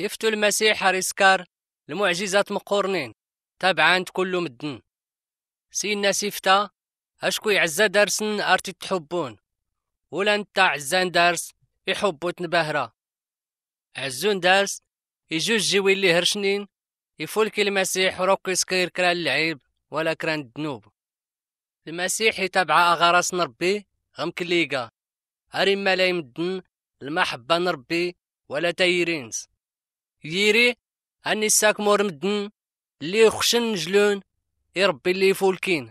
يفتو المسيح ريسكار المعجزات مقورنين تابعان كل مدن سينا سيفتا اشكو يعزا دارسن ارتي تحبون ولا نتا عزان دارس يحبو تنباهرا عزون دارس يجوز جيوي اللي هرشنين يفولك المسيح روكي سكير كران العيب ولا كران الذنوب المسيح يتابع أغراس نربي غم كليقا هري ملايم لا يمدن المحبة نربي ولا تايرينز ييري أني مور مدن لي خشن جلون يربي لي فولكين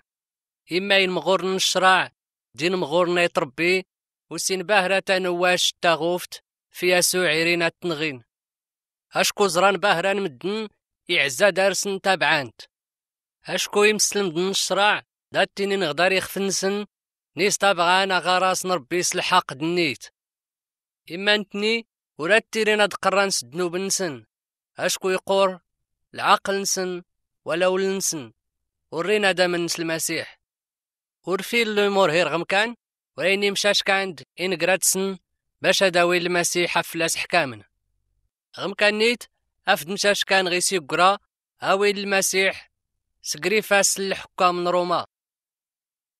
إما مغور نشرع دين مغورنا يتربي وسين باهرة تنواش تاغوفت في يسوع عيرينا التنغين أشكو زران باهرة مدن يعزا دارسن تابعانت أشكو يمسلم دن الشرع داتيني نغدار يخفنسن نيس تابعانا غراس نربي سلحاق دنيت إما نتني ورات تيرينا دقران سدنو بنسن نسن اشكو يقور العقل نسن ولا ول نسن ورينا دام نس المسيح ورفيل لومور هير غمكان وريني مشاش كاند إن قراتسن باش داوي المسيح فلاس حكامنا غمكان نيت أفد مشاش كان غيسي قرا اوي المسيح سقريفاس الحكام من روما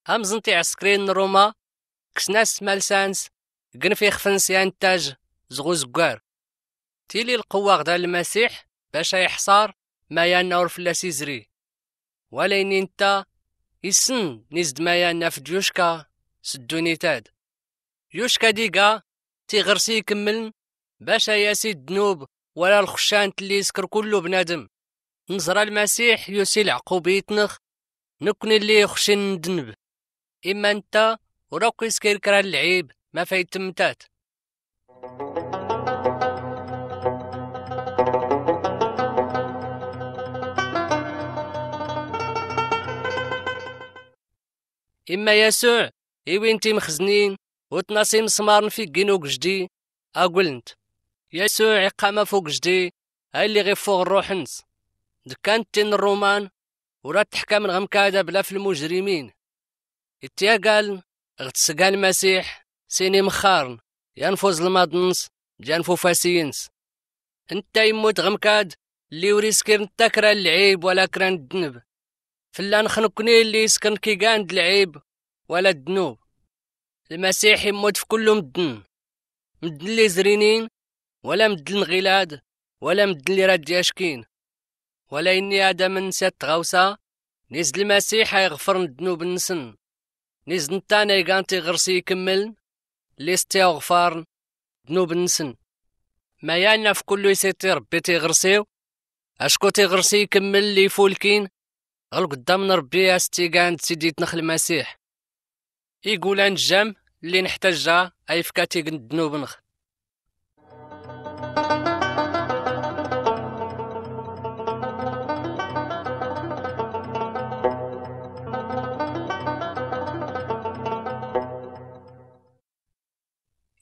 أمزنتي عسكرين روما كسناس مالسانس قنفي خفنسيان تاج زغوزكار تيلي القوة غدا المسيح باش يحصار ما يانا فلاس سيزري ولين انت يسن نزد ما يانا في جوشكا سدوني تاد يوشكا ديكا تيغرسي يكملن باش ياسي الذنوب ولا الخشان اللي يسكر كلو بنادم نزرى المسيح يوسي العقوب يتنخ نكون اللي يخشن ندنب إما انت وراكو يسكر كرا اللعيب ما فايتمتات إما يسوع إوين مخزنين وتناسي مسمارن في كينوك جدي أقولنت يسوع إقامة فوق جدي اللي غي فوق الروح نس دكان تين الرومان ورات تحكم غم كادا بلا في المجرمين اتيا قال غتسقى المسيح سيني مخارن ينفوز المادنس جانفو فاسينس انت يموت غمكاد اللي وريسكير نتا تكرى العيب ولا كران الذنب فلان خنقني اللي يسكن كي قاند العيب ولا الدنوب المسيح يموت في كل مدن مدن لي زرينين ولا مدن غلاد ولا مدن لي راد يشكين ولا إني هذا من نسات تغوصة نيز المسيح يغفر الذنوب نسن نزل نتانا يقانتي غرسي يكمل لي استيغفار ذنوب نسن ما يانا في كل سيتي ربي تيغرسيو اشكو تيغرسي يكمل لي فولكين غل قدام نربي استيغان سيدي تنخ المسيح يقول الجام اللي نحتاجها فكاتي الذنوب نخ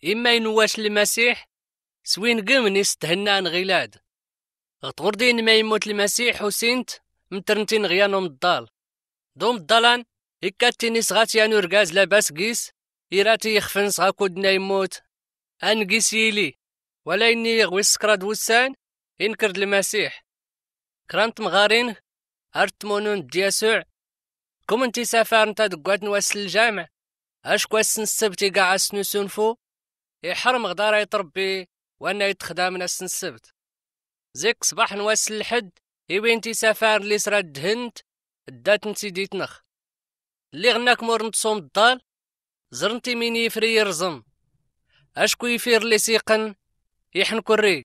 إما ينواش المسيح سوين قمني يستهنان غيلاد غتغردين ما يموت المسيح وسنت مترنتين غيانو مضال دوم الضلان هكا التنس غاتيانو يعني رقاز لاباس قيس يراتي يخفن صغا دنا يموت أنقيس يلي ولا إني يغوي السكراد وسان ينكر المسيح كرانت مغارين مونون ديسوع كومنتي سافر انت دقات نواس الجامع اش كواس السبت كاع اسنو سنفو يحرم غدارة يتربي وانا يتخدم ناس السبت زيك صباح نواس الحد إوينتي سفار لي سراد هند دات نتي تنخ لي غناك مور نتصوم الدار زرنتي مين يفري يرزم اشكو يفير لي سيقن يحن كري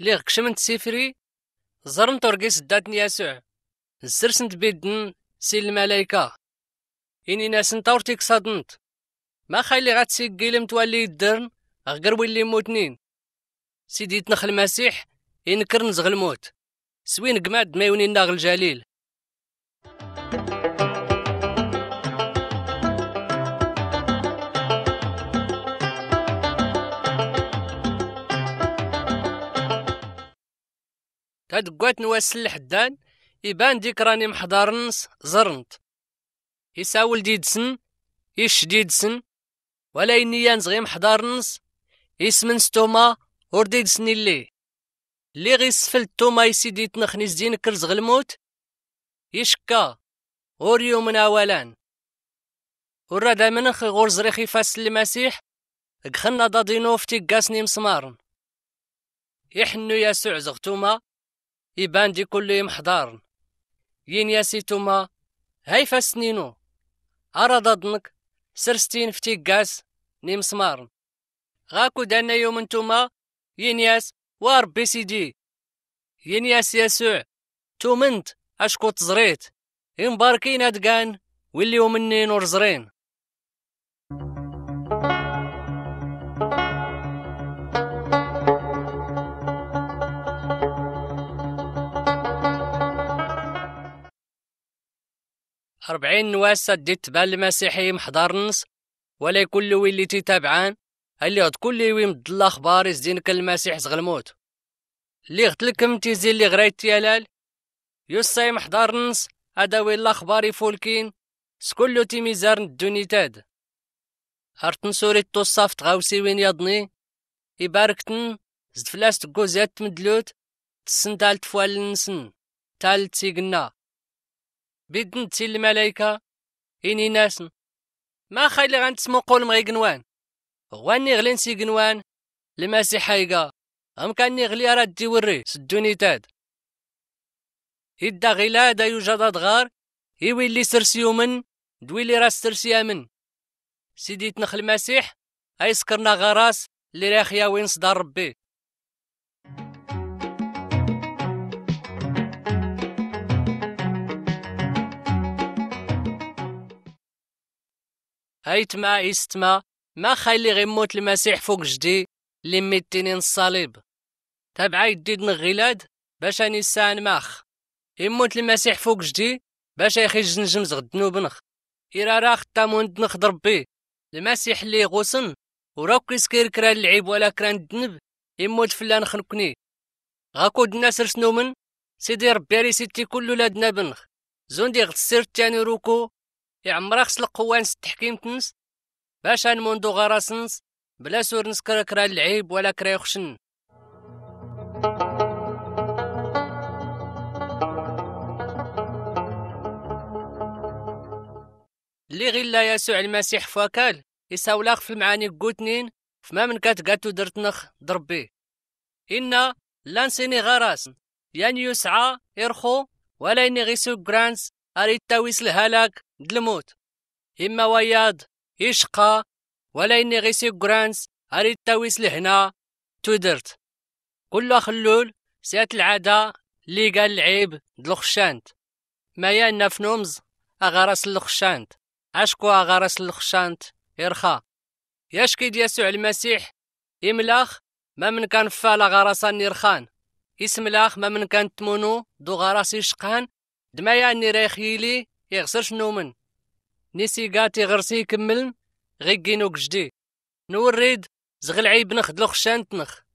لي غكشمنت سيفري زرنت ورقيس داتن يسوع زرسنت بيدن سي الملايكة إني ناس نطورتيك صدنت ما خايلي غاتسيقيل تولي الدرن غير ولي موتنين سيدي تنخ المسيح ينكر نزغ الموت سوين قماد ما يونينا غل جليل تدقات نواسل الحدان يبان ديك راني محضرنس زرنت يساول ديدسن يش ديدسن ولا ينيان زغي محضرنس يسمن ستوما ورديدسني ليه لي غيسفل توما يسيدي تنخني زين كرز غلموت يشكا وريو من أولان ورادا منخ غور زريخي فاس المسيح قخنا دادينو في قاسني مسمارن يحنو يسوع زغتوما يبان دي كل يوم ين ياسي توما هاي فاسنينو ارا ضدنك سرستين فتي قاس نيمسمارن غاكو دانا يوم انتوما ينياس وربي سيدي ينياس يسوع تومنت اشكو تزريت يمباركين ادقان واللي ومنين ورزرين أربعين نواس ديت بالمسيحي محضرنس ولا كل ويلي تتابعان اللي غد كل يوم ضد الاخبار يزدينك المسيح زغلموت اللي غتلكم تيزي اللي غريت تيالال يوسايم حدار نص اداوي الاخبار فولكين سكلو تيميزار الدونيتاد ارتن سوري توصاف تغاوسي وين يضني يباركتن زد فلاس تكوزات تمدلوت تسن تالت فوال نسن تالت سيقنا بيدن تي الملايكة إني ناسن ما خايلي غنتسمو قول مغي قنوان غواني غلين سيقنوان المسيح هايقا هم كاني غلي راد تيوري سدوني تاد إدا غلا دا يوجد غار إيوي اللي سرسي يومن دوي اللي راس سرسي أمن سيدي تنخ المسيح ايسكرنا سكرنا غراس اللي راخيا وين صدار ربي ايتما إستما ما خلي غيموت المسيح فوق جدي اللي ميتيني الصليب تبع يدي غيلاد باش اني سان ماخ يموت المسيح فوق جدي باش يخي نجمز غد بنخ إرا راه تامون دنخ ضربي المسيح اللي غوصن وراك يسكير كرا العيب ولا كرا الذنب يموت فلا نخنكني غاكو الناس رسنومن سيدي ربي ري سيتي كل ولادنا بنخ زوندي غتسير تاني روكو يعمر خص القوان التحكيم تنس باش نموندو دو بلا سور نسكر كرا العيب ولا كرا يخشن اللي غير يسوع المسيح فوكال يساولاخ في المعاني قوتنين فما من كاتقاتو درتنخ ضربي إن لانسيني غراس يعني يسعى إرخو ولا إني غيسو جرانس أريد تاويس الهلاك دلموت إما وياد يشقى ولا إني غيسي كرانس أريد تاويس لهنا تودرت كل خلول سيات العادة لي قال العيب دلخشانت ما يانا في نومز أغرس اللخشانت أشكو أغرس اللخشانت إرخا يشكي يسوع المسيح إملاخ ما من كان فالا غرسا نيرخان الاخ ما من كان تمونو دو غرس يشقان دمايا نيريخيلي يغسرش نومن قاتي غرسي كملن غي كينو جدي نوريد زغل عيب نخد دلو تنخ